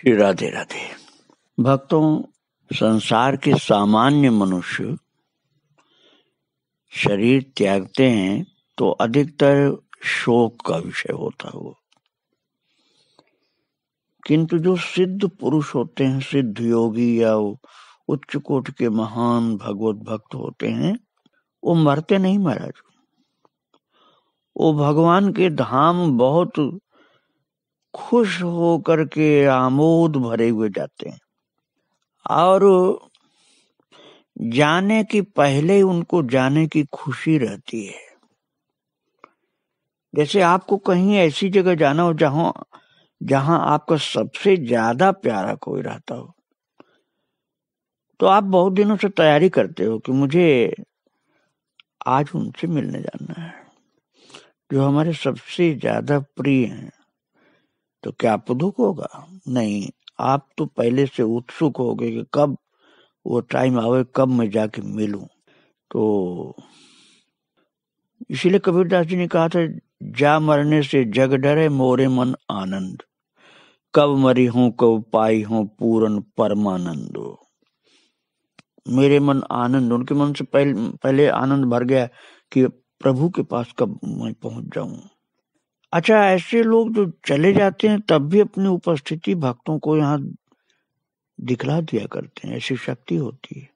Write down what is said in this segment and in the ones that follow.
श्री राधे राधे भक्तों संसार के सामान्य मनुष्य शरीर त्यागते हैं तो अधिकतर शोक का विषय होता है वो किंतु जो सिद्ध पुरुष होते हैं सिद्ध योगी या उच्च कोट के महान भगवत भक्त होते हैं वो मरते नहीं महाराज वो भगवान के धाम बहुत खुश होकर के आमोद भरे हुए जाते हैं और जाने की पहले उनको जाने की खुशी रहती है जैसे आपको कहीं ऐसी जगह जाना हो जहां जहां आपका सबसे ज्यादा प्यारा कोई रहता हो तो आप बहुत दिनों से तैयारी करते हो कि मुझे आज उनसे मिलने जाना है जो हमारे सबसे ज्यादा प्रिय हैं तो क्या आपको दुख होगा नहीं आप तो पहले से उत्सुक हो गए कि कब वो टाइम आवे कब मैं जाके मिलू तो इसीलिए कबीरदास जी ने कहा था जा मरने से जग डरे मोरे मन आनंद कब मरी हूं कब पाई हूं पूरन परमानंद मेरे मन आनंद उनके मन से पहले पहले आनंद भर गया कि प्रभु के पास कब मैं पहुंच जाऊं अच्छा ऐसे लोग जो चले जाते हैं तब भी अपनी उपस्थिति भक्तों को यहाँ दिखला दिया करते हैं ऐसी शक्ति होती है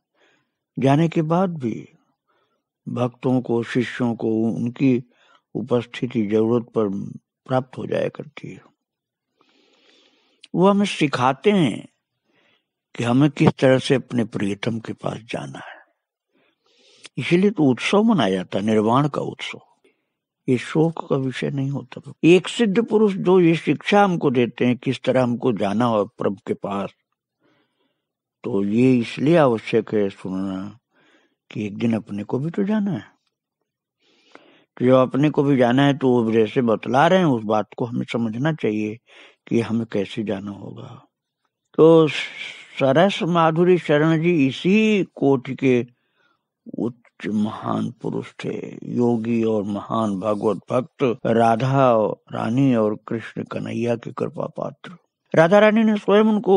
जाने के बाद भी भक्तों को शिष्यों को उनकी उपस्थिति जरूरत पर प्राप्त हो जाया करती है वो हमें सिखाते हैं कि हमें किस तरह से अपने प्रियतम के पास जाना है इसीलिए तो उत्सव मनाया जाता है निर्वाण का उत्सव ये शोक का विषय नहीं होता एक सिद्ध पुरुष जो ये शिक्षा हमको देते हैं किस तरह हमको जाना हो प्रभु के पास तो ये इसलिए आवश्यक है सुनना कि एक दिन अपने को भी तो जाना है तो जब अपने को भी जाना है तो वो जैसे बतला रहे हैं उस बात को हमें समझना चाहिए कि हमें कैसे जाना होगा तो सरस माधुरी शरण जी इसी कोट के सच्च महान पुरुष थे योगी और महान भागवत भक्त राधा रानी और कृष्ण कन्हैया के कृपा पात्र राधा रानी ने स्वयं उनको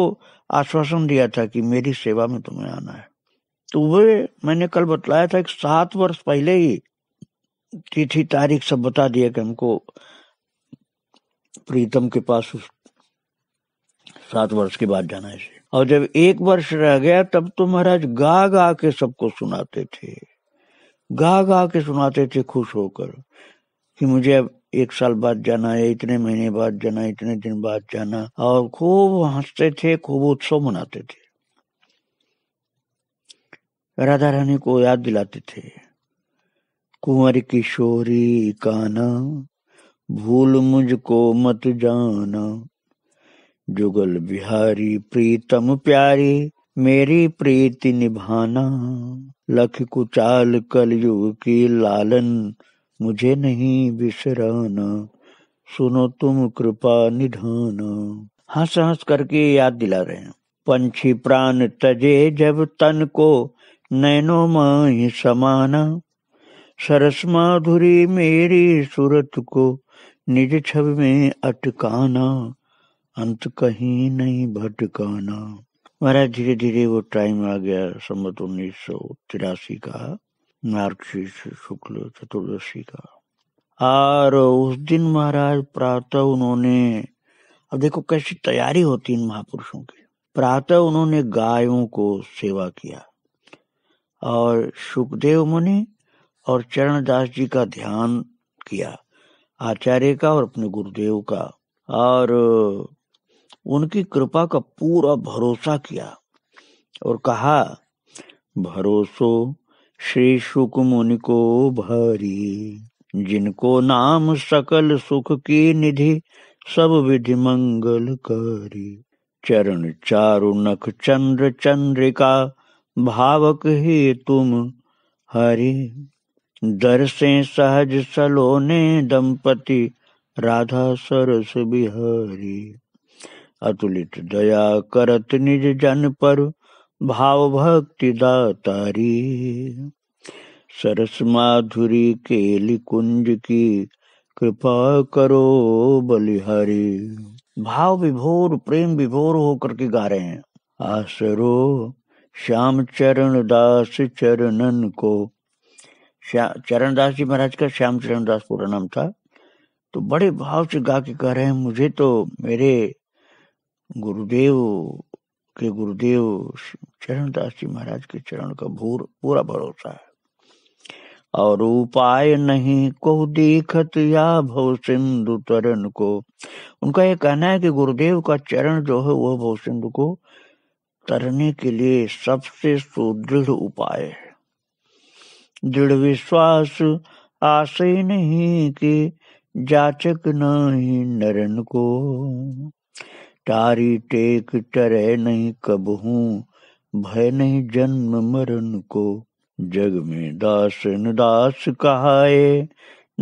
आश्वासन दिया था कि मेरी सेवा में तुम्हें आना है तो वे मैंने कल बतलाया था कि सात वर्ष पहले ही तिथि तारीख सब बता दिया कि हमको प्रीतम के पास उस सात वर्ष के बाद जाना है और जब एक वर्ष रह गया तब तो महाराज गा गा के सबको सुनाते थे गा गा के सुनाते थे खुश होकर कि मुझे अब एक साल बाद जाना है इतने महीने बाद जाना इतने दिन बाद जाना और खूब हंसते थे खूब उत्सव मनाते थे राधा रानी को याद दिलाते थे कुंवर किशोरी काना भूल मुझको मत जाना जुगल बिहारी प्रीतम प्यारी मेरी प्रीति निभाना लख कुचाल कलयुग की लालन मुझे नहीं विसराना सुनो तुम कृपा निधाना हंस हंस करके याद दिला रहे हैं पंछी प्राण तजे जब तन को नैनो माही समाना सरस माधुरी मेरी सूरत को निज छवि में अटकाना अंत कहीं नहीं भटकाना महाराज धीरे धीरे वो टाइम आ गया सम्मत उन्नीस सौ तिरासी का मार्गशीर्ष शुक्ल चतुर्दशी का और उस दिन महाराज प्रातः उन्होंने अब देखो कैसी तैयारी होती इन महापुरुषों की प्रातः उन्होंने गायों को सेवा किया और सुखदेव मुनि और चरणदास जी का ध्यान किया आचार्य का और अपने गुरुदेव का और उनकी कृपा का पूरा भरोसा किया और कहा भरोसो श्री सुख मुनि को भारी जिनको नाम सकल सुख की निधि सब विधि मंगल करी चरण चारु नख चंद्र चंद्रिका भावक ही तुम हरि दर से सहज सलोने दंपति राधा सरस बिहारी अतुलित दया करत निज जन पर भाव भक्ति दातारी सरस माधुरी केली कुंज की कृपा करो बलिहारी भाव विभोर प्रेम विभोर होकर के गा रहे हैं आसरो श्याम चरण दास चरणन को चरण दास जी महाराज का श्याम चरण दास पूरा नाम था तो बड़े भाव से गा के कह रहे हैं मुझे तो मेरे गुरुदेव के गुरुदेव चरणदास जी महाराज के चरण का भूर पूरा भरोसा है और उपाय नहीं को देखत या भव सिंधु तरण को उनका ये कहना है कि गुरुदेव का चरण जो है वह भव सिंधु को तरने के लिए सबसे सुदृढ़ उपाय है दृढ़ विश्वास आशय नहीं कि जाचक नहीं नरन को तारी टेक तरह नहीं कब हूँ भय नहीं जन्म मरण को जग में दास न दास कहाए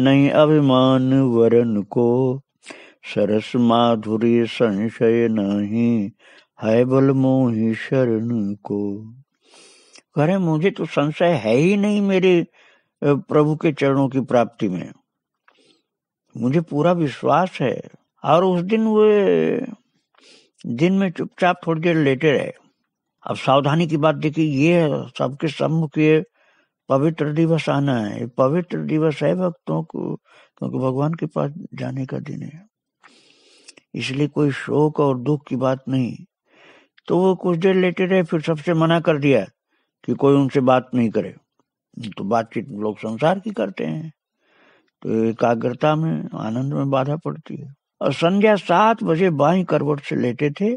नहीं अभिमान वरन को सरस माधुरी संशय नहीं है बल मोहि शरण को अरे मुझे तो संशय है ही नहीं मेरे प्रभु के चरणों की प्राप्ति में मुझे पूरा विश्वास है और उस दिन वे दिन में चुपचाप थोड़ी देर लेटे रहे अब सावधानी की बात देखिए ये सबके सम्मुख ये पवित्र दिवस आना है पवित्र दिवस है भक्तों को क्योंकि भगवान के पास जाने का दिन है इसलिए कोई शोक और दुख की बात नहीं तो वो कुछ देर लेटे रहे फिर सबसे मना कर दिया कि कोई उनसे बात नहीं करे तो बातचीत लोग संसार की करते हैं तो एकाग्रता में आनंद में बाधा पड़ती है और संध्या सात बजे बाई करवट से लेते थे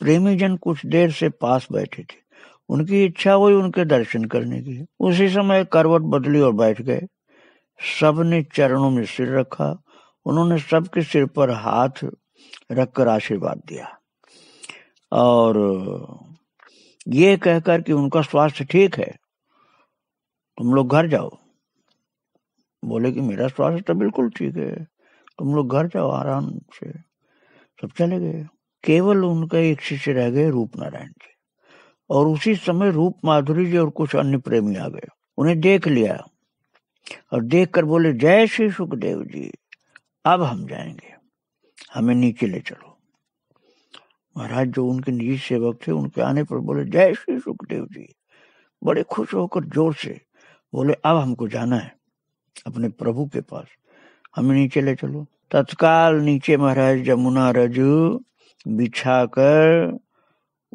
प्रेमी जन कुछ देर से पास बैठे थे उनकी इच्छा हुई उनके दर्शन करने की उसी समय करवट बदली और बैठ गए सबने चरणों में सिर रखा उन्होंने सबके सिर पर हाथ रखकर आशीर्वाद दिया और ये कहकर कि उनका स्वास्थ्य ठीक है तुम लोग घर जाओ बोले कि मेरा स्वास्थ्य तो बिल्कुल ठीक है तुम लोग घर जाओ आराम से सब चले गए केवल उनका एक शिष्य रह गए रूप नारायण जी और उसी समय रूप माधुरी जी और कुछ अन्य प्रेमी आ गए उन्हें देख लिया और देख कर बोले जय श्री सुखदेव जी अब हम जाएंगे हमें नीचे ले चलो महाराज जो उनके निजी सेवक थे उनके आने पर बोले जय श्री सुखदेव जी बड़े खुश होकर जोर से बोले अब हमको जाना है अपने प्रभु के पास हम नीचे ले चलो तत्काल नीचे महाराज जमुना रजू बिछा कर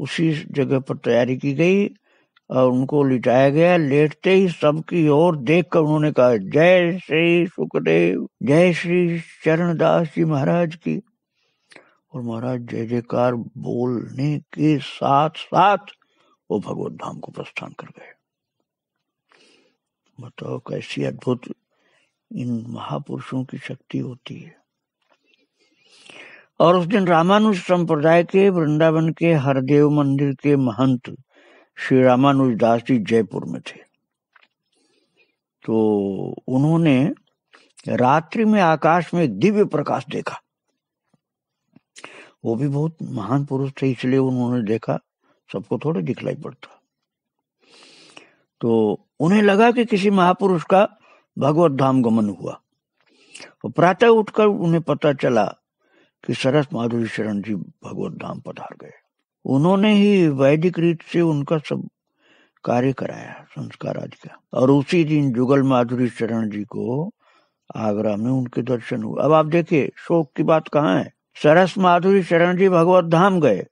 उसी जगह पर तैयारी की गई और उनको लिटाया गया लेटते ही सबकी ओर देख कर उन्होंने कहा जय श्री सुखदेव जय श्री चरण दास जी महाराज की और महाराज जय जयकार बोलने के साथ साथ वो भगवत धाम को प्रस्थान कर गए बताओ कैसी अद्भुत इन महापुरुषों की शक्ति होती है और उस दिन रामानुज संप्रदाय के वृंदावन के हरदेव मंदिर के महंत श्री रामानुज दास जी जयपुर में थे तो उन्होंने रात्रि में आकाश में दिव्य प्रकाश देखा वो भी बहुत महान पुरुष थे इसलिए उन्होंने देखा सबको थोड़े दिखलाई पड़ता तो उन्हें लगा कि किसी महापुरुष का भगवत धाम गमन हुआ प्रातः उठकर उन्हें पता चला कि सरस माधुरी शरण जी भगवत धाम पधार गए उन्होंने ही वैदिक रीत से उनका सब कार्य कराया संस्कार आदि का और उसी दिन जुगल माधुरी शरण जी को आगरा में उनके दर्शन हुए अब आप देखिए शोक की बात कहाँ है सरस माधुरी शरण जी भगवत धाम गए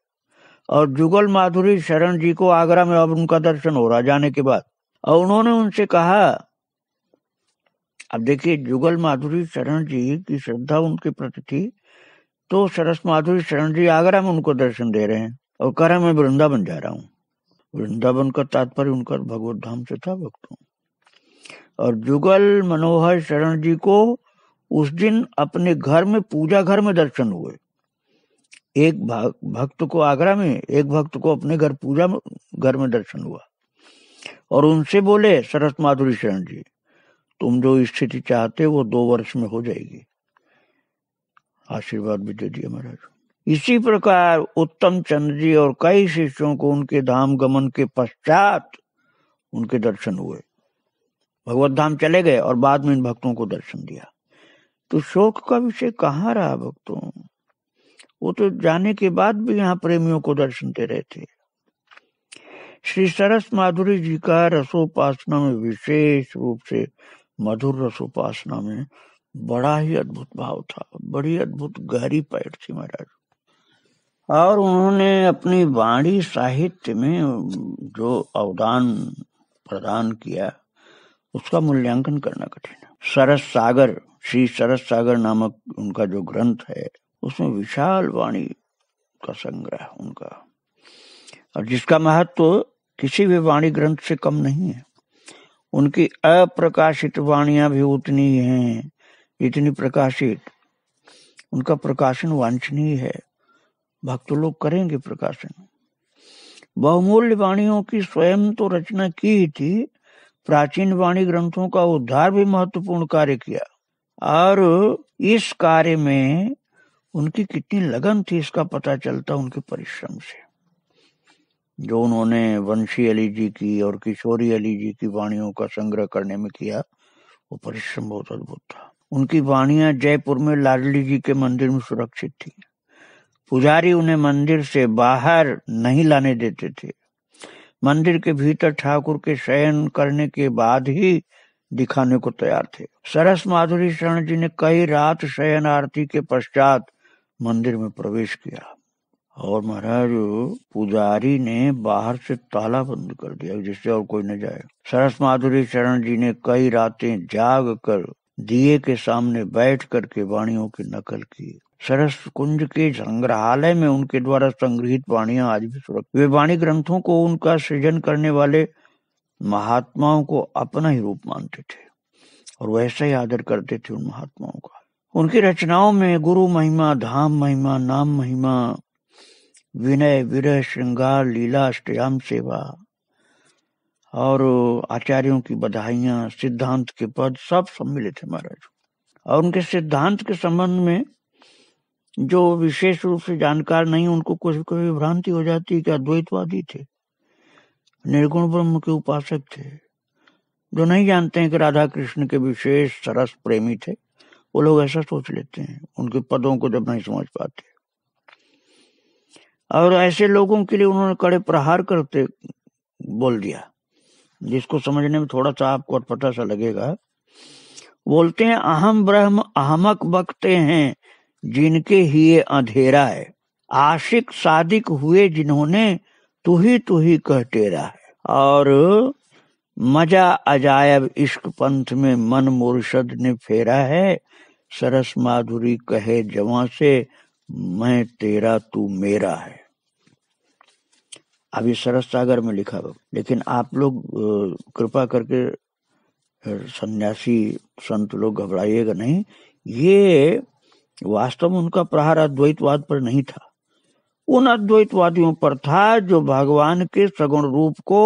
और जुगल माधुरी शरण जी को आगरा में अब उनका दर्शन हो रहा जाने के बाद और उन्होंने उनसे कहा अब देखिए जुगल माधुरी शरण जी की श्रद्धा उनके प्रति थी तो सरस माधुरी शरण जी आगरा में उनको दर्शन दे रहे हैं और कह रहा मैं वृंदावन जा रहा हूँ वृंदावन का तात्पर्य उनका भगवत धाम से था भक्तों और जुगल मनोहर शरण जी को उस दिन अपने घर में पूजा घर में दर्शन हुए एक भक्त को आगरा में एक भक्त को अपने घर पूजा घर में दर्शन हुआ और उनसे बोले सरस माधुरी शरण जी तुम जो स्थिति चाहते वो दो वर्ष में हो जाएगी आशीर्वाद भी दे दिया महाराज इसी प्रकार उत्तम चंद्र जी और कई शिष्यों को उनके धाम गमन के पश्चात उनके दर्शन हुए भगवत धाम चले गए और बाद में इन भक्तों को दर्शन दिया तो शोक का विषय कहाँ रहा भक्तों वो तो जाने के बाद भी यहाँ प्रेमियों को दर्शन दे रहे थे श्री सरस माधुरी जी का रसोपासना में विशेष रूप से मधुर रस उपासना में बड़ा ही अद्भुत भाव था बड़ी अद्भुत गहरी पैठ थी महाराज और उन्होंने अपनी वाणी साहित्य में जो अवदान प्रदान किया उसका मूल्यांकन करना कठिन है सरस सागर श्री सरस सागर नामक उनका जो ग्रंथ है उसमें विशाल वाणी का संग्रह उनका और जिसका महत्व तो किसी भी वाणी ग्रंथ से कम नहीं है उनकी अप्रकाशित वाणिया भी उतनी हैं इतनी प्रकाशित उनका प्रकाशन वांछनीय है भक्त लोग करेंगे प्रकाशन बहुमूल्य वाणियों की स्वयं तो रचना की ही थी प्राचीन वाणी ग्रंथों का उद्धार भी महत्वपूर्ण कार्य किया और इस कार्य में उनकी कितनी लगन थी इसका पता चलता उनके परिश्रम से जो उन्होंने वंशी अली जी की और किशोरी अली जी की वाणियों का संग्रह करने में किया वो परिश्रम बहुत अद्भुत था उनकी वाणियां जयपुर में लाडली जी के मंदिर में सुरक्षित थी पुजारी उन्हें मंदिर से बाहर नहीं लाने देते थे मंदिर के भीतर ठाकुर के शयन करने के बाद ही दिखाने को तैयार थे सरस माधुरी शरण जी ने कई रात शयन आरती के पश्चात मंदिर में प्रवेश किया और महाराज पुजारी ने बाहर से ताला बंद कर दिया जिससे और कोई न जाए सरस माधुरी शरण जी ने कई रातें जाग कर दिए के सामने बैठ कर के वाणियों की नकल की सरस कुंज के संग्रहालय में उनके द्वारा संग्रहित वाणिया आज भी सुरक्षित वे वाणी ग्रंथों को उनका सृजन करने वाले महात्माओं को अपना ही रूप मानते थे और वैसा ही आदर करते थे उन महात्माओं का उनकी रचनाओं में गुरु महिमा धाम महिमा नाम महिमा विनय विरह श्रृंगार लीला अष्टयाम सेवा और आचार्यों की बधाइया सिद्धांत के पद सब सम्मिलित है महाराज और उनके सिद्धांत के संबंध में जो विशेष रूप से जानकार नहीं उनको कुछ कभी भ्रांति हो जाती कि अद्वैतवादी थे निर्गुण ब्रह्म के उपासक थे जो नहीं जानते हैं कि राधा कृष्ण के विशेष सरस प्रेमी थे वो लोग ऐसा सोच लेते हैं उनके पदों को जब नहीं समझ पाते और ऐसे लोगों के लिए उन्होंने कड़े प्रहार करते बोल दिया जिसको समझने में थोड़ा सा आपको अटपटा सा लगेगा बोलते हैं अहम ब्रह्म अहमक बकते हैं जिनके ही ये अंधेरा है आशिक सादिक हुए जिन्होंने तू ही तू ही कह रहा है और मजा अजायब इश्क पंथ में मन मुर्शद ने फेरा है सरस माधुरी कहे जवा से मैं तेरा तू मेरा है अभी सरस सागर में लिखा हो लेकिन आप लोग कृपा करके सन्यासी संत लोग घबराइएगा नहीं ये वास्तव में उनका प्रहार अद्वैतवाद पर नहीं था उन अद्वैतवादियों पर था जो भगवान के सगुण रूप को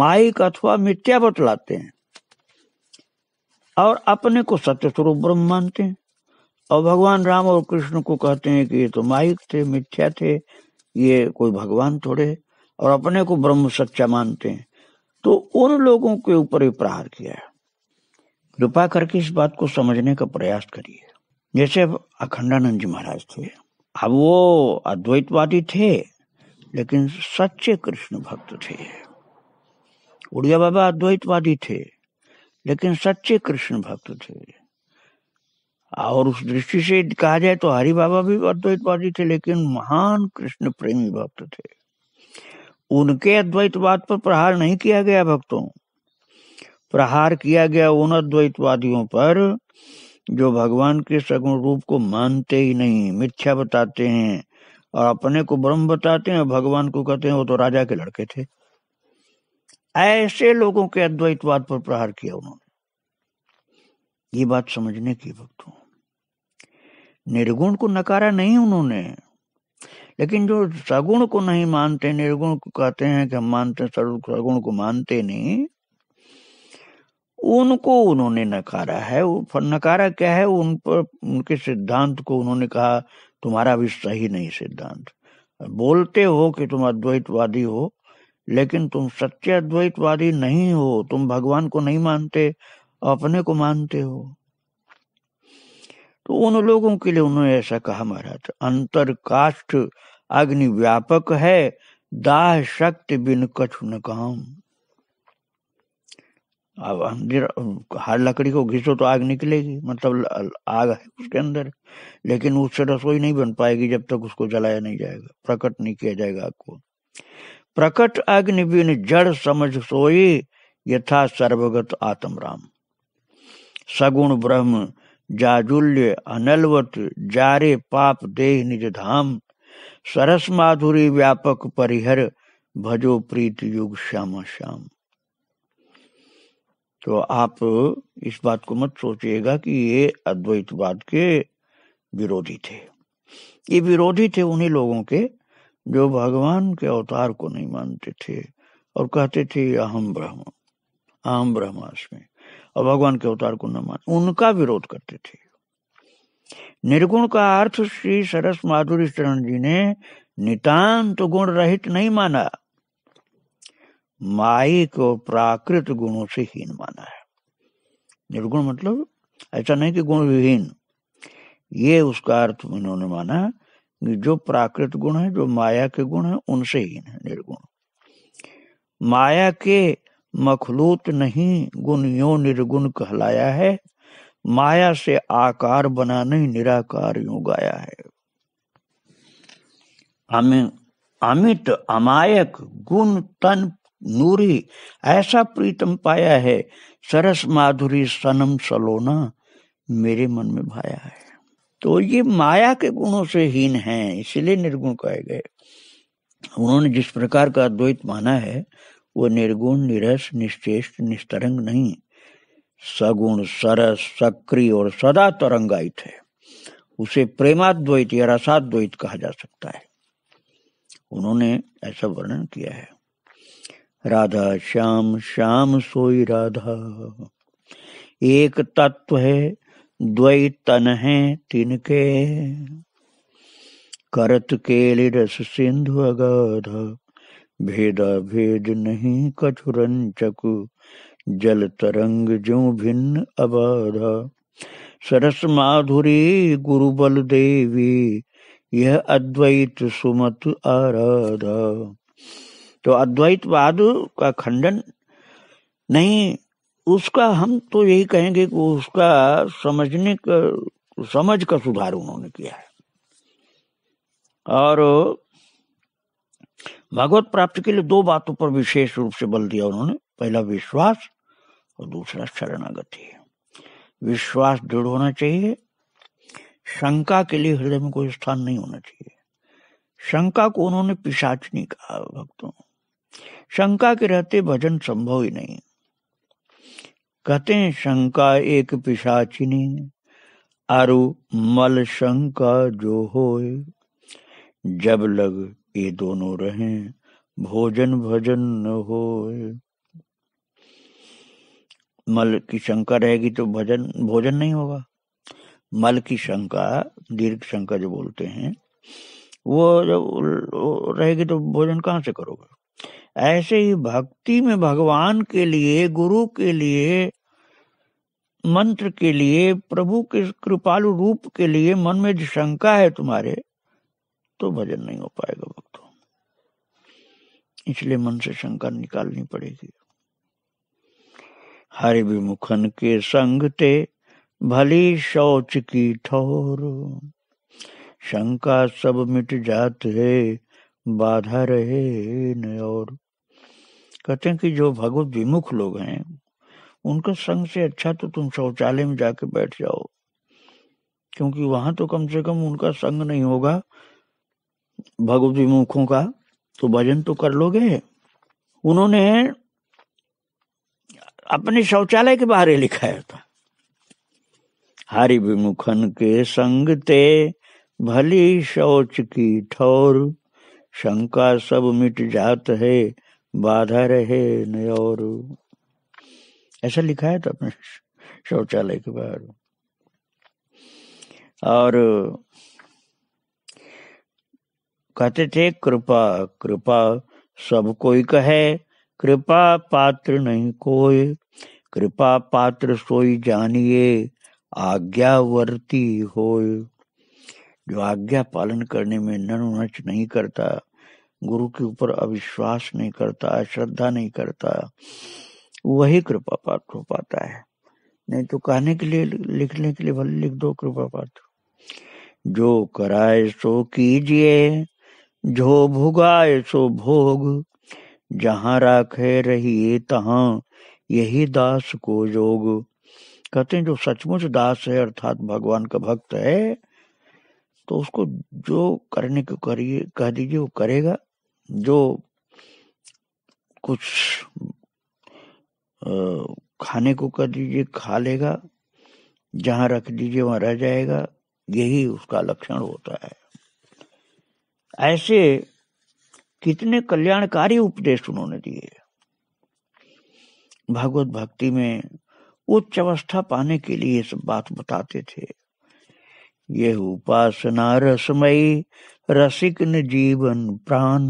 माइक अथवा मिथ्या बतलाते हैं और अपने को सत्य स्वरूप ब्रह्म मानते हैं और भगवान राम और कृष्ण को कहते हैं कि ये तो माइक थे मिथ्या थे ये कोई भगवान थोड़े और अपने को ब्रह्म सच्चा मानते हैं तो उन लोगों के ऊपर भी प्रहार किया है कृपा करके इस बात को समझने का प्रयास करिए जैसे अखंडानंद जी महाराज थे अब वो अद्वैतवादी थे लेकिन सच्चे कृष्ण भक्त थे उड़िया बाबा अद्वैतवादी थे लेकिन सच्चे कृष्ण भक्त थे और उस दृष्टि से कहा जाए तो हरि बाबा भी अद्वैतवादी थे लेकिन महान कृष्ण प्रेमी भक्त थे उनके अद्वैतवाद पर प्रहार नहीं किया गया भक्तों प्रहार किया गया उन अद्वैतवादियों पर जो भगवान के सगुण रूप को मानते ही नहीं मिथ्या बताते हैं और अपने को ब्रह्म बताते हैं भगवान को कहते हैं वो तो राजा के लड़के थे ऐसे लोगों के अद्वैतवाद पर प्रहार किया उन्होंने ये बात समझने की भक्तों निर्गुण को नकारा नहीं उन्होंने लेकिन जो सगुण को नहीं मानते निर्गुण को कहते हैं कि हम मानते सगुण को मानते नहीं उनको उन्होंने नकारा है नकारा क्या है उन पर उनके सिद्धांत को उन्होंने कहा तुम्हारा भी सही नहीं सिद्धांत बोलते हो कि तुम अद्वैतवादी हो लेकिन तुम सच्चे अद्वैतवादी नहीं हो तुम भगवान को नहीं मानते अपने को मानते हो तो उन लोगों के लिए उन्होंने ऐसा कहा महाराज अंतर काष्ट अग्नि व्यापक है दाह शक्ति बिन कछु न काम अब अंदर हर लकड़ी को घिसो तो आग निकलेगी मतलब आग है उसके अंदर लेकिन उससे रसोई नहीं बन पाएगी जब तक उसको जलाया नहीं जाएगा प्रकट नहीं किया जाएगा आग को प्रकट अग्नि बिन जड़ समझ सोई यथा सर्वगत आत्मराम सगुण ब्रह्म जाजुल्य अनलवत जारे पाप देह निज धाम सरस माधुरी व्यापक परिहर भजो प्रीत युग श्यामा श्याम तो आप इस बात को मत सोचिएगा कि ये अद्वैतवाद के विरोधी थे ये विरोधी थे उन्हीं लोगों के जो भगवान के अवतार को नहीं मानते थे और कहते थे अहम ब्रह्म अहम ब्रह्मास्मि और भगवान के अवतार को न मान उनका विरोध करते थे निर्गुण का अर्थ श्री सरस माधुरी चरण जी ने नितांत तो गुण रहित नहीं माना माई को प्राकृत गुणों से हीन माना है निर्गुण मतलब ऐसा नहीं कि गुण विहीन ये उसका अर्थ इन्होंने माना कि जो प्राकृत गुण है जो माया के गुण है उनसे हीन है निर्गुण माया के मखलूत नहीं गुण यो निर्गुण कहलाया है माया से आकार बनाने निराकार यू गाया है हमें अमित अमायक गुण तन नूरी ऐसा प्रीतम पाया है सरस माधुरी सनम सलोना मेरे मन में भाया है तो ये माया के गुणों से हीन है इसलिए निर्गुण कहे गए उन्होंने जिस प्रकार का द्वैत माना है वह निर्गुण निरस निश्चेष निस्तरंग नहीं सगुण सरस सक्रिय और सदा तरंगायित है उसे प्रेमाद्वैत या रसाद्वैत कहा जा सकता है उन्होंने ऐसा वर्णन किया है राधा श्याम श्याम सोई राधा एक तत्व है द्वैत तन है तिनके करत लिए रस सिंधु अगाधा भेदा भेद नहीं कछुरंचकु जल तरंग जो भिन्न अबाधा सरस माधुरी गुरु बल देवी यह अद्वैत सुमत आराधा तो अद्वैतवाद का खंडन नहीं उसका हम तो यही कहेंगे कि उसका समझने का समझ का सुधार उन्होंने किया है और भागवत प्राप्ति के लिए दो बातों पर विशेष रूप से बल दिया उन्होंने पहला विश्वास और दूसरा शरणागति विश्वास दृढ़ होना चाहिए शंका के लिए हृदय में कोई स्थान नहीं होना चाहिए शंका को उन्होंने पिशाचनी कहा भक्तों शंका के रहते भजन संभव ही नहीं कहते हैं शंका एक पिशाचिनी आरु मल शंका जो हो जब लग ये दोनों रहें भोजन भजन न हो मल की शंका रहेगी तो भजन भोजन नहीं होगा मल की शंका दीर्घ शंका जो बोलते हैं वो जब रहेगी तो भोजन कहाँ से करोगे ऐसे ही भक्ति में भगवान के लिए गुरु के लिए मंत्र के लिए प्रभु के कृपालु रूप के लिए मन में जो शंका है तुम्हारे तो भजन नहीं हो पाएगा भक्तों इसलिए मन से शंका निकालनी पड़ेगी हरि विमुखन के संग ते भली शौच की ठोर शंका सब मिट जात है बाधा रहे न और कहते हैं कि जो भगवत विमुख लोग हैं उनका संग से अच्छा तो तुम शौचालय में जाके बैठ जाओ क्योंकि वहां तो कम से कम उनका संग नहीं होगा विमुखों का तो भजन तो कर लोगे उन्होंने अपने शौचालय के बारे लिखाया था हरि विमुखन के संग ते भली शौच की ठोर शंका सब मिट जात है बाधा रहे न ऐसा लिखा है तो अपने शौचालय के बाहर और कहते थे कृपा कृपा सब कोई कहे कृपा पात्र नहीं कोई कृपा पात्र सोई जानिए आज्ञावर्ती हो जो आज्ञा पालन करने में नच नहीं करता गुरु के ऊपर अविश्वास नहीं करता श्रद्धा नहीं करता वही कृपा पात्र हो पाता है नहीं तो कहने के लिए लिखने के लिए भले लिख दो कृपा पात्र जो कराए सो कीजिए जो भुगाए सो भोग जहाँ राखे रही तहा यही दास को जोग कहते हैं जो सचमुच दास है अर्थात भगवान का भक्त है तो उसको जो करने को करिए कह दीजिए वो करेगा जो कुछ खाने को कह दीजिए खा लेगा जहाँ रख दीजिए वहां रह जाएगा यही उसका लक्षण होता है ऐसे कितने कल्याणकारी उपदेश उन्होंने दिए भगवत भक्ति में उच्च अवस्था पाने के लिए सब बात बताते थे ये उपासना रसमयी रसिक न जीवन प्राण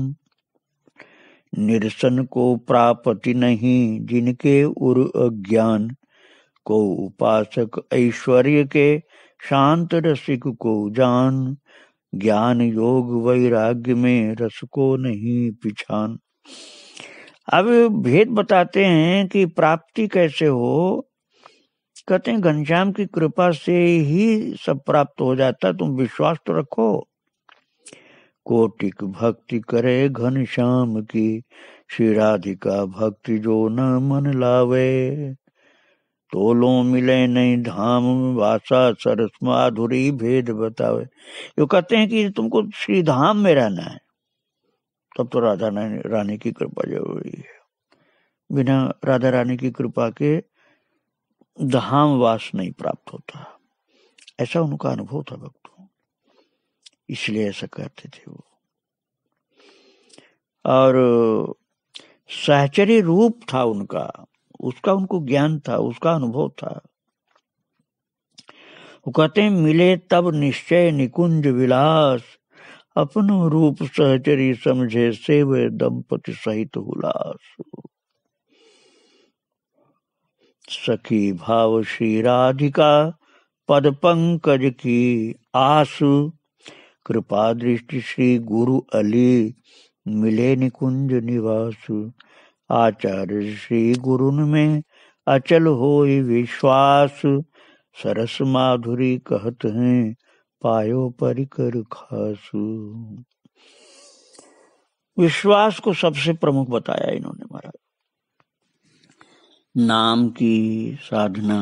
निरसन को प्राप्ति नहीं जिनके उर अज्ञान को उपासक ऐश्वर्य के शांत रसिक को जान ज्ञान योग वैराग्य में रस को नहीं पिछान अब भेद बताते हैं कि प्राप्ति कैसे हो कहते हैं घनश्याम की कृपा से ही सब प्राप्त हो जाता तुम विश्वास तो रखो कोटिक भक्ति करे घनश्याम की श्री राधिका भक्ति जो न मन लावे तोलो मिले नहीं धाम वासा सरस माधुरी भेद बतावे जो कहते हैं कि तुमको श्री धाम में रहना है तब तो राधा रानी की कृपा जरूरी है बिना राधा रानी की कृपा के धाम वास नहीं प्राप्त होता ऐसा उनका अनुभव था भक्तों इसलिए ऐसा कहते थे वो और सहचरी रूप था उनका उसका उनको ज्ञान था उसका अनुभव था वो कहते मिले तब निश्चय निकुंज विलास अपनो रूप सहचरी समझे सेव दंपति सहित उलास सखी भाव श्री राधिका पद पंकज की आसु कृपा दृष्टि श्री गुरु अली मिले निकुंज निवास आचार्य श्री गुरुन में अचल हो विश्वास सरस माधुरी कहत हैं पायो परिकर खासु विश्वास को सबसे प्रमुख बताया इन्होंने महाराज नाम की साधना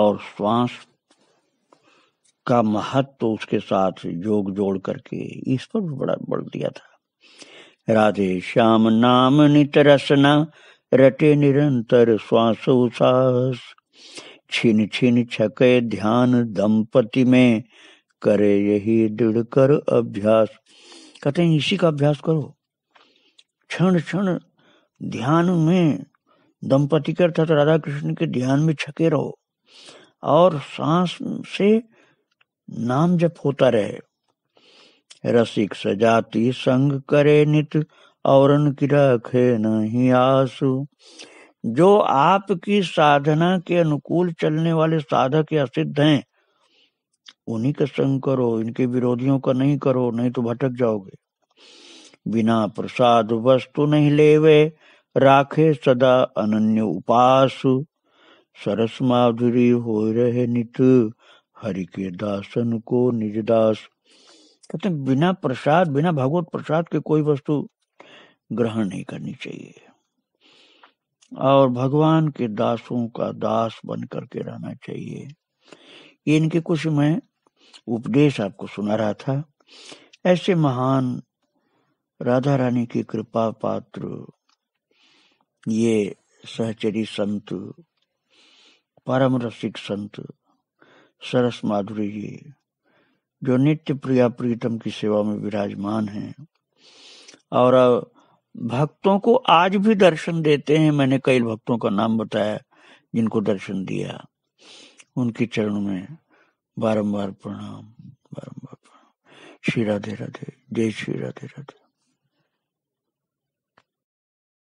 और श्वास का महत्व तो उसके साथ जोग जोड़ करके इस पर भी बड़ा बल दिया था राधे श्याम नाम नित रसना रटे निरंतर श्वासोश्वास छिन छिन छके ध्यान दंपति में करे यही दृढ़ कर अभ्यास कहते हैं इसी का अभ्यास करो क्षण क्षण ध्यान में दंपति के अर्थात राधा कृष्ण के ध्यान में छके रहो और सांस से नाम जप होता रहे रसिक सजाति संग करे नित औरन की रखे नहीं आसु जो आपकी साधना के अनुकूल चलने वाले साधक या सिद्ध हैं उन्हीं का संग करो इनके विरोधियों का नहीं करो नहीं तो भटक जाओगे बिना प्रसाद वस्तु नहीं लेवे राखे सदा अनन्य उपास सरस माधुरी हो रहे नित हरि के दासन को निज दास कहते बिना प्रसाद बिना भगवत प्रसाद के कोई वस्तु ग्रहण नहीं करनी चाहिए और भगवान के दासों का दास बन करके रहना चाहिए ये इनके कुछ मैं उपदेश आपको सुना रहा था ऐसे महान राधा रानी की कृपा पात्र ये सहचरी संत परम रसिक संत सरस माधुरी जी जो नित्य प्रिया प्रीतम की सेवा में विराजमान हैं और भक्तों को आज भी दर्शन देते हैं मैंने कई भक्तों का नाम बताया जिनको दर्शन दिया उनके चरण में बारंबार प्रणाम बारंबार प्रणाम श्री राधे राधे जय श्री राधे राधे